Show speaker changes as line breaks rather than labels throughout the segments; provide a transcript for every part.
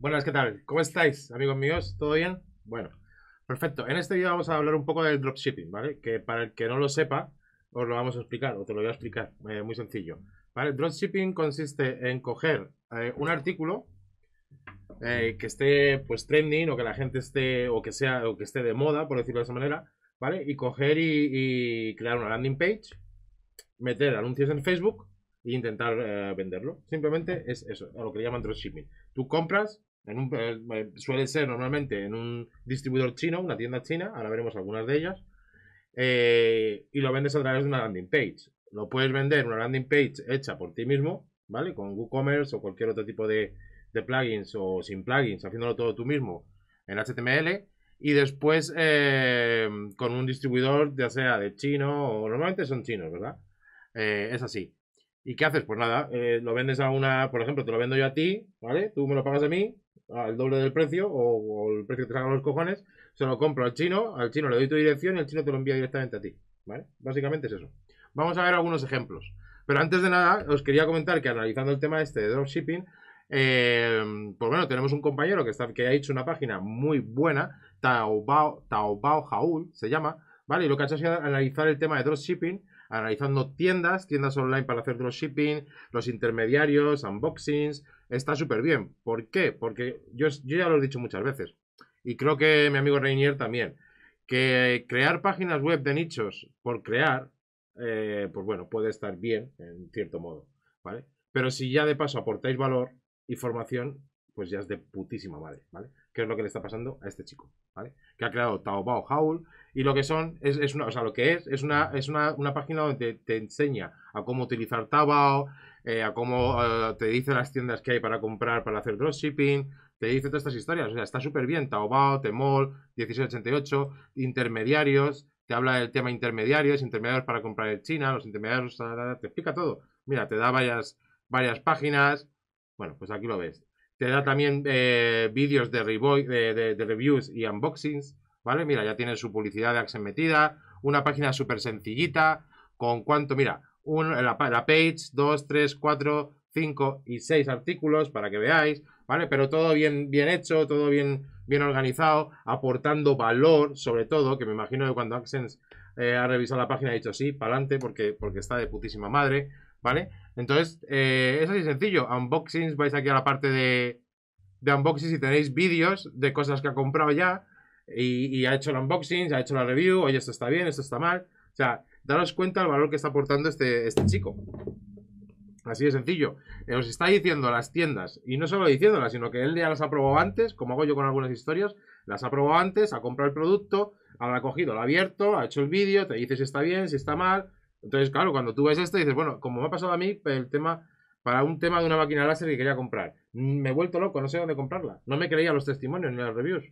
Buenas, ¿qué tal? ¿Cómo estáis, amigos míos? ¿Todo bien? Bueno, perfecto. En este vídeo vamos a hablar un poco del dropshipping, ¿vale? Que para el que no lo sepa, os lo vamos a explicar, o te lo voy a explicar, eh, muy sencillo. ¿Vale? Dropshipping consiste en coger eh, un artículo eh, que esté pues trending o que la gente esté o que sea o que esté de moda, por decirlo de esa manera, ¿vale? Y coger y, crear una landing page, meter anuncios en Facebook e intentar venderlo. Simplemente es eso, a lo que le llaman dropshipping. Tú compras en un, eh, suele ser normalmente en un distribuidor chino, una tienda china, ahora veremos algunas de ellas, eh, y lo vendes a través de una landing page. Lo puedes vender, una landing page hecha por ti mismo, ¿vale? Con WooCommerce o cualquier otro tipo de, plugins o sin plugins, haciéndolo todo tú mismo en HTML, y después eh, con un distribuidor, ya sea de chino o normalmente son chinos, ¿verdad? es así. ¿Y qué haces? Pues nada, lo vendes a una, por ejemplo, te lo vendo yo a ti, ¿vale? Tú me lo pagas a mí, al doble del precio o, el precio que te sacan los cojones, se lo compro al chino, al chino le doy tu dirección y el chino te lo envía directamente a ti. ¿Vale? Básicamente es eso. Vamos a ver algunos ejemplos. Pero antes de nada, os quería comentar que analizando el tema este de dropshipping, eh, pues bueno, tenemos un compañero que, está, que ha hecho una página muy buena, Taobao, Taobao Jaul se llama, ¿vale? Y lo que ha hecho es analizar el tema de dropshipping, analizando tiendas, tiendas online para hacer dropshipping, los intermediarios, unboxings. Está súper bien. ¿Por qué? Porque yo, yo ya lo he dicho muchas veces. Y creo que mi amigo Reinier también. Que crear páginas web de nichos por crear, eh, pues bueno, puede estar bien, en cierto modo, ¿vale? Pero si ya de paso aportáis valor y formación, pues ya es de putísima madre, ¿vale? ¿Qué es lo que le está pasando a este chico, ¿vale? Que ha creado Taobao Howl, y lo que son, es, es una, o sea, lo que es, es una, es una, una página donde te, enseña a cómo utilizar Taobao, eh, a cómo eh, te dice las tiendas que hay para comprar, para hacer dropshipping, te dice todas estas historias. O sea, está súper bien. Taobao, Temol, 1688, intermediarios, te habla del tema intermediarios, intermediarios para comprar en China, los intermediarios, te explica todo. Mira, te da varias, varias páginas. Bueno, pues aquí lo ves. Te da también eh, vídeos de, de, de, de, reviews y unboxings. ¿Vale? Mira, ya tiene su publicidad de Axen metida, una página súper sencillita, con cuánto, mira, la, page, 2, 3, 4, 5 y seis artículos para que veáis, ¿vale? Pero todo bien, bien hecho, todo bien, bien organizado, aportando valor, sobre todo, que me imagino que cuando Axen eh, ha revisado la página ha dicho sí, para adelante, porque, porque está de putísima madre, ¿vale? Entonces, eh, es así sencillo, unboxings, vais aquí a la parte de, de unboxings y tenéis vídeos de cosas que ha comprado ya, y, ha hecho el unboxing, ha hecho la review, oye, esto está bien, esto está mal. O sea, daros cuenta el valor que está aportando este, este chico. Así de sencillo. Eh, os está diciendo las tiendas, y no solo diciéndolas, sino que él ya las ha probado antes, como hago yo con algunas historias, las ha probado antes, ha comprado el producto, ha cogido, lo ha abierto, ha hecho el vídeo, te dice si está bien, si está mal. Entonces, claro, cuando tú ves esto, dices, bueno, como me ha pasado a mí, el tema, para un tema de una máquina láser que quería comprar, mm, me he vuelto loco, no sé dónde comprarla. No me creía los testimonios ni las reviews.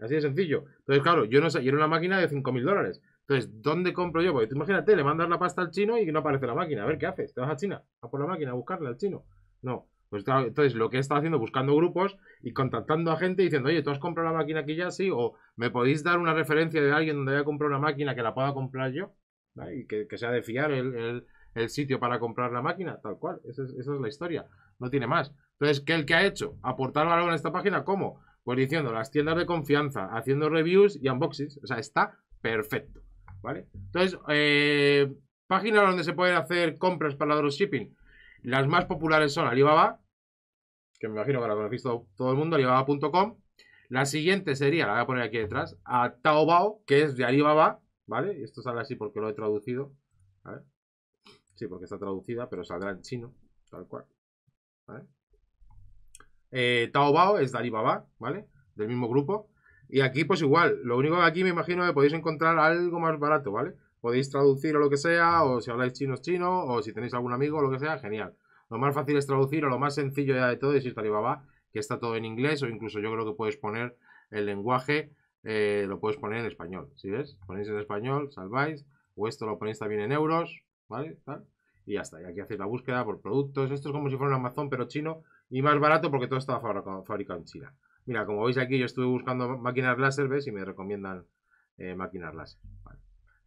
Así de sencillo. Entonces, claro, yo no sé, yo era una máquina de 5.000 dólares. Entonces, ¿dónde compro yo? Porque tú imagínate, le mandas la pasta al chino y no aparece la máquina. A ver, ¿qué haces? ¿Te vas a China? A por la máquina, a buscarle al chino. No. Pues entonces lo que he estado haciendo, buscando grupos y contactando a gente diciendo, oye, ¿tú has comprado la máquina aquí ya? Sí, o ¿me podéis dar una referencia de alguien donde haya comprado una máquina que la pueda comprar yo? Y que, sea de fiar el, sitio para comprar la máquina, tal cual. Esa es, la historia, no tiene más. Entonces, ¿qué el que ha hecho? Aportar valor en esta página, ¿cómo? Pues diciendo las tiendas de confianza, haciendo reviews y unboxings. O sea, está perfecto. ¿Vale? Entonces, eh, páginas donde se pueden hacer compras para dropshipping. Las más populares son Alibaba, que me imagino que la conocéis todo, todo el mundo, alibaba.com. La siguiente sería, la voy a poner aquí detrás, a Taobao, que es de Alibaba, ¿vale? Esto sale así porque lo he traducido, Sí, porque está traducida, pero saldrá en chino, tal cual, ¿vale? Eh, Taobao es Daribaba, ¿vale? Del mismo grupo. Y aquí, pues igual, lo único que aquí me imagino que podéis encontrar algo más barato, ¿vale? Podéis traducir o lo que sea, o si habláis chino es chino, o si tenéis algún amigo o lo que sea, genial. Lo más fácil es traducir, o lo más sencillo ya de todo es ir a Alibaba, que está todo en inglés, o incluso yo creo que puedes poner el lenguaje, eh, lo puedes poner en español, ¿sí ves? Ponéis en español, salváis, o esto lo ponéis también en euros, ¿vale? y ya está, y aquí hacéis la búsqueda por productos, esto es como si fuera un Amazon, pero chino, y más barato porque todo estaba fabricado, en China. Mira, como veis aquí, yo estuve buscando máquinas láser, ¿ves? Y me recomiendan eh, máquinas láser.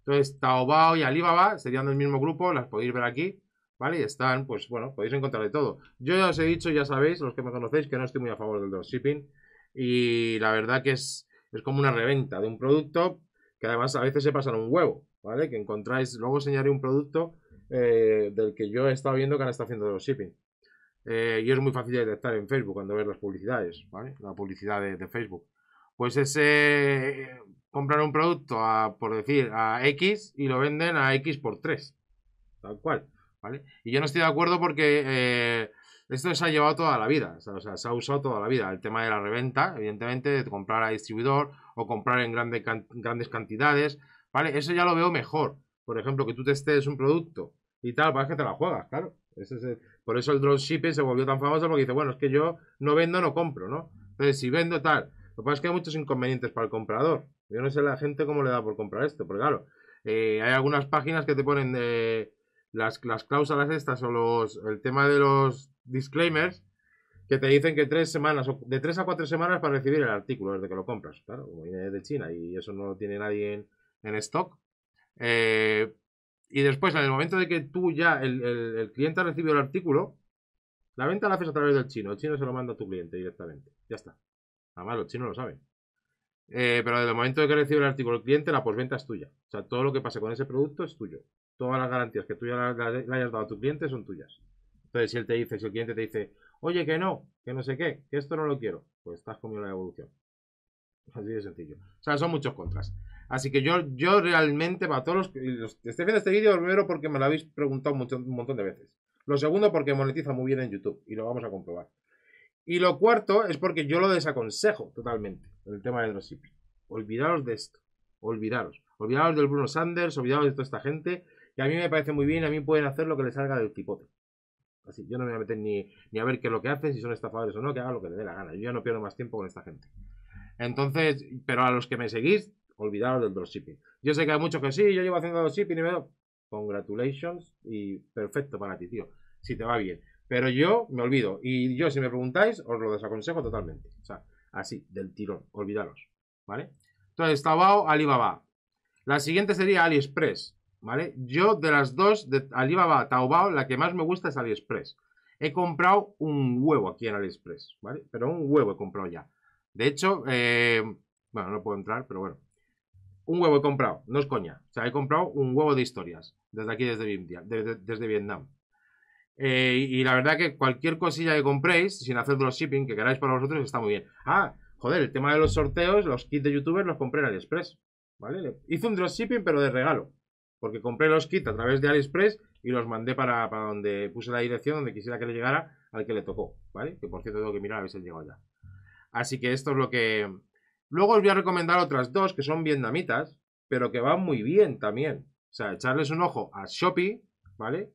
Entonces, Taobao y Alibaba serían del mismo grupo, las podéis ver aquí, ¿vale? Y están, pues bueno, podéis encontrar de todo. Yo ya os he dicho, ya sabéis, los que me conocéis, que no estoy muy a favor del dropshipping. Y la verdad que es, es como una reventa de un producto que además a veces se pasa en un huevo, ¿vale? Que encontráis, luego enseñaré un producto eh, del que yo he estado viendo que han estado haciendo dropshipping. Eh, y es muy fácil detectar en Facebook cuando ves las publicidades, ¿vale? La publicidad de, Facebook. Pues es comprar un producto, por decir, a X y lo venden a X por 3. Tal cual, ¿vale? Y yo no estoy de acuerdo porque eh, esto se ha llevado toda la vida, o sea, se ha usado toda la vida. El tema de la reventa, evidentemente, de comprar a distribuidor o comprar en grandes cantidades, ¿vale? Eso ya lo veo mejor. Por ejemplo, que tú testes un producto y tal, para pues que te la juegas, claro. Ese es el, por eso el dropshipping se volvió tan famoso porque dice, bueno, es que yo no vendo, no compro, ¿no? Entonces, si vendo tal, lo que pasa es que hay muchos inconvenientes para el comprador. Yo no sé la gente cómo le da por comprar esto, porque claro, eh, hay algunas páginas que te ponen eh, las, las cláusulas estas o los, el tema de los disclaimers que te dicen que tres semanas, o de tres a cuatro semanas para recibir el artículo desde que lo compras, claro, como viene de China y eso no lo tiene nadie en, stock, eh, y después, en el momento de que tú ya, el, cliente ha recibido el artículo, la venta la haces a través del chino. El chino se lo manda a tu cliente directamente. Ya está. nada más los chinos lo saben. Eh, pero desde el momento de que recibe el artículo el cliente, la posventa es tuya. O sea, todo lo que pase con ese producto es tuyo. Todas las garantías que tú ya le hayas dado a tu cliente son tuyas. Entonces, si él te dice, si el cliente te dice, oye, que no, que no sé qué, que esto no lo quiero, pues estás comiendo la evolución. Así de sencillo. O sea, son muchos contras. Así que yo, yo realmente, para todos los que estén viendo este vídeo, primero porque me lo habéis preguntado un montón de veces. Lo segundo porque monetiza muy bien en YouTube y lo vamos a comprobar. Y lo cuarto es porque yo lo desaconsejo totalmente, el tema los dropshipping. Olvidaros de esto, olvidaros. Olvidaros del Bruno Sanders, olvidaros de toda esta gente, Y a mí me parece muy bien, a mí pueden hacer lo que les salga del tipote. Así, yo no me voy a meter ni, ni a ver qué es lo que hacen, si son estafadores o no, que haga lo que le dé la gana. Yo ya no pierdo más tiempo con esta gente. Entonces, pero a los que me seguís, olvidaros del dropshipping. Yo sé que hay muchos que sí, yo llevo haciendo dropshipping y me doy. Congratulations y perfecto para ti, tío. Si te va bien. Pero yo me olvido. Y yo, si me preguntáis, os lo desaconsejo totalmente. O sea, así, del tirón. Olvidaros. ¿Vale? Entonces, Taobao, Alibaba. La siguiente sería AliExpress. ¿Vale? Yo de las dos, de Alibaba, Taobao, la que más me gusta es AliExpress. He comprado un huevo aquí en AliExpress, ¿vale? Pero un huevo he comprado ya. De hecho, eh, bueno, no puedo entrar, pero bueno un huevo he comprado, no es coña. O sea, he comprado un huevo de historias desde aquí, desde, Vietnam. Eh, y la verdad que cualquier cosilla que compréis, sin hacer dropshipping, que queráis para vosotros, está muy bien. Ah, joder, el tema de los sorteos, los kits de youtubers los compré en AliExpress. ¿Vale? Hice un dropshipping, pero de regalo. Porque compré los kits a través de AliExpress y los mandé para, donde puse la dirección, donde quisiera que le llegara al que le tocó. ¿Vale? Que por cierto tengo que mirar a ver si llegó ya. Así que esto es lo que, Luego os voy a recomendar otras dos que son vietnamitas, pero que van muy bien también. O sea, echarles un ojo a Shopee, ¿vale?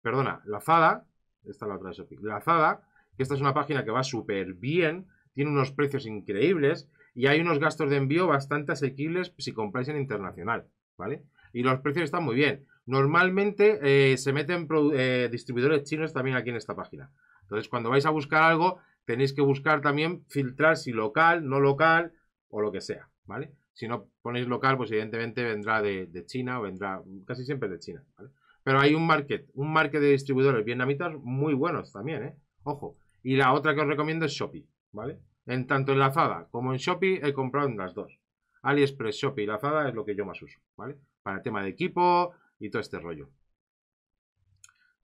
Perdona, Lazada, esta es la otra de Shopee, Lazada, que esta es una página que va súper bien, tiene unos precios increíbles y hay unos gastos de envío bastante asequibles si compráis en internacional, ¿vale? Y los precios están muy bien. Normalmente eh, se meten eh, distribuidores chinos también aquí en esta página. Entonces, cuando vais a buscar algo, tenéis que buscar también filtrar si local, no local, o lo que sea, ¿vale? Si no ponéis local, pues evidentemente vendrá de, China o vendrá casi siempre de China, ¿vale? Pero hay un market, un market de distribuidores vietnamitas muy buenos también, ¿eh? Ojo. Y la otra que os recomiendo es Shopee, ¿vale? En tanto en Lazada como en Shopee he comprado en las dos. AliExpress, Shopee y Lazada es lo que yo más uso, ¿vale? Para el tema de equipo y todo este rollo.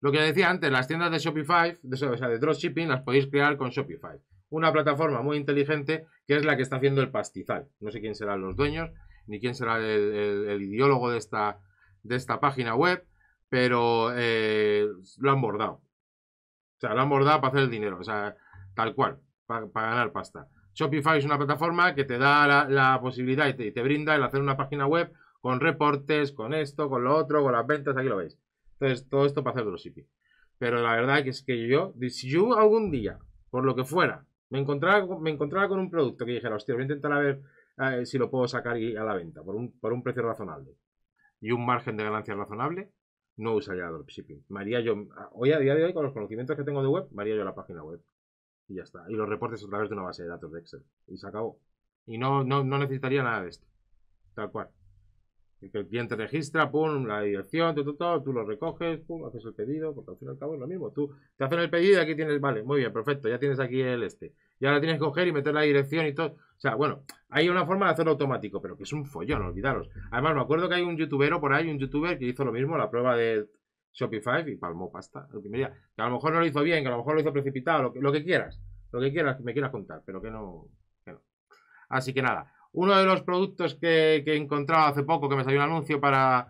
Lo que decía antes, las tiendas de Shopify, de, o sea, de dropshipping, las podéis crear con Shopify una plataforma muy inteligente que es la que está haciendo el pastizal. No sé quién serán los dueños, ni quién será el, ideólogo de esta, de esta página web, pero eh, lo han bordado. O sea, lo han bordado para hacer el dinero, o sea, tal cual, para, ganar pasta. Shopify es una plataforma que te da la, posibilidad y te, te, brinda el hacer una página web con reportes, con esto, con lo otro, con las ventas, aquí lo veis. Entonces, todo esto para hacer dropshipping. Pero la verdad es que yo, si yo algún día, por lo que fuera, me encontraba, me encontraba con un producto que dijera, hostia, voy a intentar a ver si lo puedo sacar y, a la venta por un, por un precio razonable y un margen de ganancia razonable, no usaría dropshipping. María yo, hoy a día de hoy, con los conocimientos que tengo de web, maría yo la página web. Y ya está. Y los reportes a través de una base de datos de Excel. Y se acabó. Y no, no, no necesitaría nada de esto. Tal cual. El cliente registra, pum, la dirección, todo todo tú lo recoges, pum, haces el pedido, porque al fin y al cabo es lo mismo. Tú te hacen el pedido y aquí tienes, vale, muy bien, perfecto, ya tienes aquí el este y ahora tienes que coger y meter la dirección y todo. O sea, bueno, hay una forma de hacerlo automático, pero que es un follón, olvidaros. Además, me acuerdo que hay un youtubero por ahí, un youtuber que hizo lo mismo, la prueba de Shopify y palmó pasta Que a lo mejor no lo hizo bien, que a lo mejor lo hizo precipitado, lo que, quieras, lo que quieras, que me quieras contar, pero que no, Así que nada, uno de los productos que, he encontrado hace poco, que me salió un anuncio para,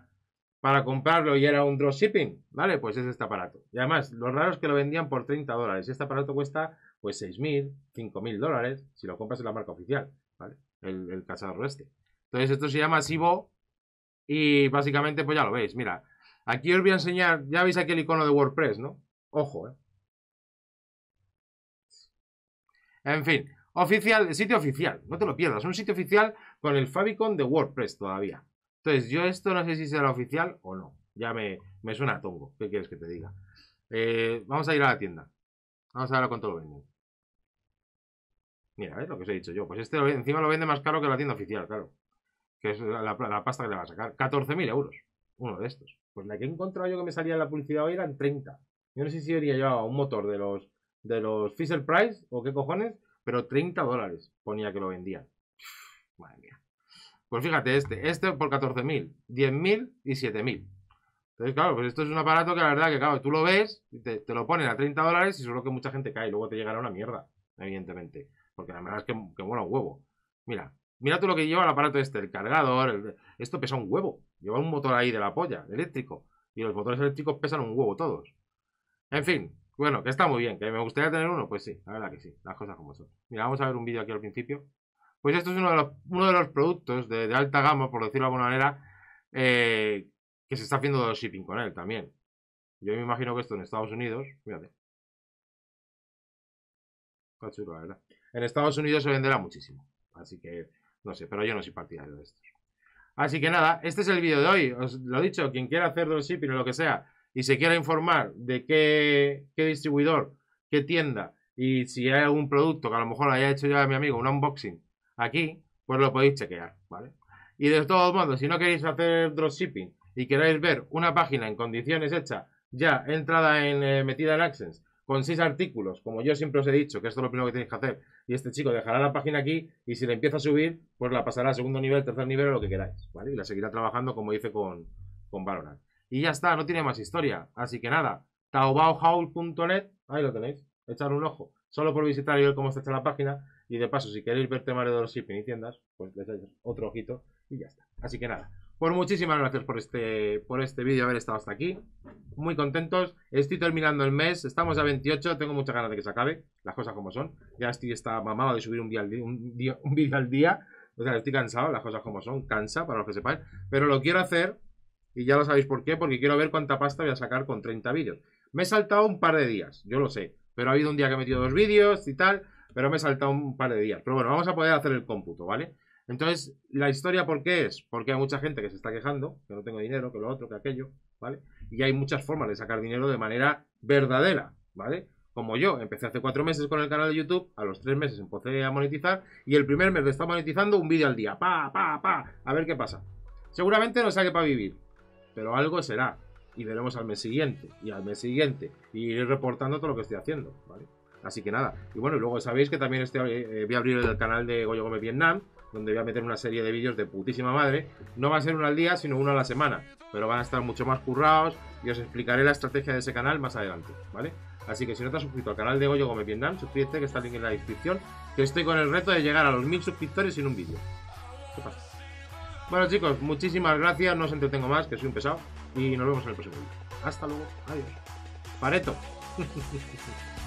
para comprarlo y era un dropshipping, ¿vale? Pues es este aparato. Y además, lo raro es que lo vendían por 30 dólares. Este aparato cuesta pues 6.000, 5.000 dólares, si lo compras en la marca oficial, ¿vale? El, el este. Entonces esto se llama Sibo y básicamente pues ya lo veis, mira, aquí os voy a enseñar, ya veis aquí el icono de WordPress, ¿no? Ojo, ¿eh? En fin, oficial, sitio oficial, no te lo pierdas, un sitio oficial con el favicon de WordPress todavía. Entonces yo esto no sé si será oficial o no, ya me, me suena a tongo, ¿qué quieres que te diga? Eh, vamos a ir a la tienda, vamos a ver cuánto lo venden. Mira, es lo que os he dicho yo. Pues este encima lo vende más caro que la tienda oficial, claro. Que es la, pasta que le va a sacar. 14.000 euros. Uno de estos. Pues la que he encontrado yo que me salía en la publicidad hoy eran 30. Yo no sé si sería llevado un motor de los de los Fisher Price o qué cojones, pero 30 dólares ponía que lo vendían. Madre mía. Pues fíjate, este, este por 14.000, 10.000 y 7.000. Entonces, claro, pues esto es un aparato que la verdad que, claro, tú lo ves, te, lo ponen a 30 dólares y solo que mucha gente cae luego te llegará una mierda, evidentemente. Porque la verdad es que, que mola un huevo. Mira, mira tú lo que lleva el aparato este, el cargador. esto pesa un huevo. Lleva un motor ahí de la polla, eléctrico. Y los motores eléctricos pesan un huevo todos. En fin, bueno, que está muy bien. ¿Que me gustaría tener uno? Pues sí, la verdad que sí. Las cosas como son. Mira, vamos a ver un vídeo aquí al principio. Pues esto es uno de los, uno de los productos de, alta gama, por decirlo de alguna manera, eh, que se está haciendo shipping con él también. Yo me imagino que esto en Estados Unidos, fíjate. Está la verdad. En Estados Unidos se venderá muchísimo. Así que no sé, pero yo no soy partidario de esto. Así que nada, este es el vídeo de hoy. Os lo he dicho, quien quiera hacer dropshipping o lo que sea y se quiera informar de qué, distribuidor, qué tienda y si hay algún producto que a lo mejor haya hecho ya mi amigo un unboxing aquí, pues lo podéis chequear, ¿vale? Y de todos modos, si no queréis hacer dropshipping y queréis ver una página en condiciones hecha, ya entrada en eh, metida en Accents, con seis artículos, como yo siempre os he dicho, que esto es lo primero que tenéis que hacer, y este chico dejará la página aquí y si le empieza a subir, pues la pasará a segundo nivel, tercer nivel o lo que queráis, ¿vale? Y la seguirá trabajando como hice con, con Valorant. Y ya está, no tiene más historia. Así que nada, taobaohaul.net, ahí lo tenéis, echar un ojo. Solo por visitar y ver cómo está hecha la página. Y de paso, si queréis ver temas de shipping y tiendas, pues le echáis otro ojito y ya está. Así que nada. Pues muchísimas gracias por este, por este vídeo, haber estado hasta aquí. Muy contentos. Estoy terminando el mes, estamos a 28, tengo muchas ganas de que se acabe, las cosas como son. Ya estoy está mamado de subir un, día un, un vídeo al día. O sea, estoy cansado, las cosas como son, cansa, para los que sepáis. Pero lo quiero hacer, y ya lo sabéis por qué, porque quiero ver cuánta pasta voy a sacar con 30 vídeos. Me he saltado un par de días, yo lo sé. Pero ha habido un día que he metido dos vídeos y tal, pero me he saltado un par de días. Pero bueno, vamos a poder hacer el cómputo, ¿vale? Entonces, ¿la historia por qué es? Porque hay mucha gente que se está quejando, que no tengo dinero, que lo otro, que aquello, ¿vale? Y hay muchas formas de sacar dinero de manera verdadera, ¿vale? Como yo, empecé hace cuatro meses con el canal de YouTube, a los tres meses empecé a monetizar y el primer mes de estar monetizando un vídeo al día, pa, pa, pa, a ver qué pasa. Seguramente no saque para vivir, pero algo será. Y veremos al mes siguiente, y al mes siguiente, y reportando todo lo que estoy haciendo, ¿vale? Así que nada, y bueno, y luego sabéis que también estoy, eh, voy a abrir el canal de Goyo Gómez Vietnam, donde voy a meter una serie de vídeos de putísima madre. No va a ser uno al día, sino uno a la semana, pero van a estar mucho más currados y os explicaré la estrategia de ese canal más adelante, ¿vale? Así que si no te has suscrito al canal de Goyo Gómez suscríbete que está el link en la descripción, que estoy con el reto de llegar a los mil suscriptores en un vídeo. ¿Qué pasa? Bueno chicos, muchísimas gracias, no os entretengo más, que soy un pesado, y nos vemos en el próximo vídeo. Hasta luego, adiós. Pareto.